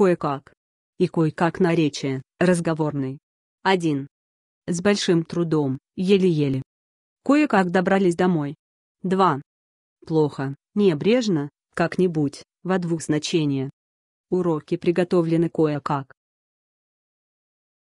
кое-как. И кое-как наречие, разговорный. 1. С большим трудом, еле-еле. Кое-как добрались домой. 2. Плохо, небрежно, как-нибудь, во двух значения. Уроки приготовлены кое-как.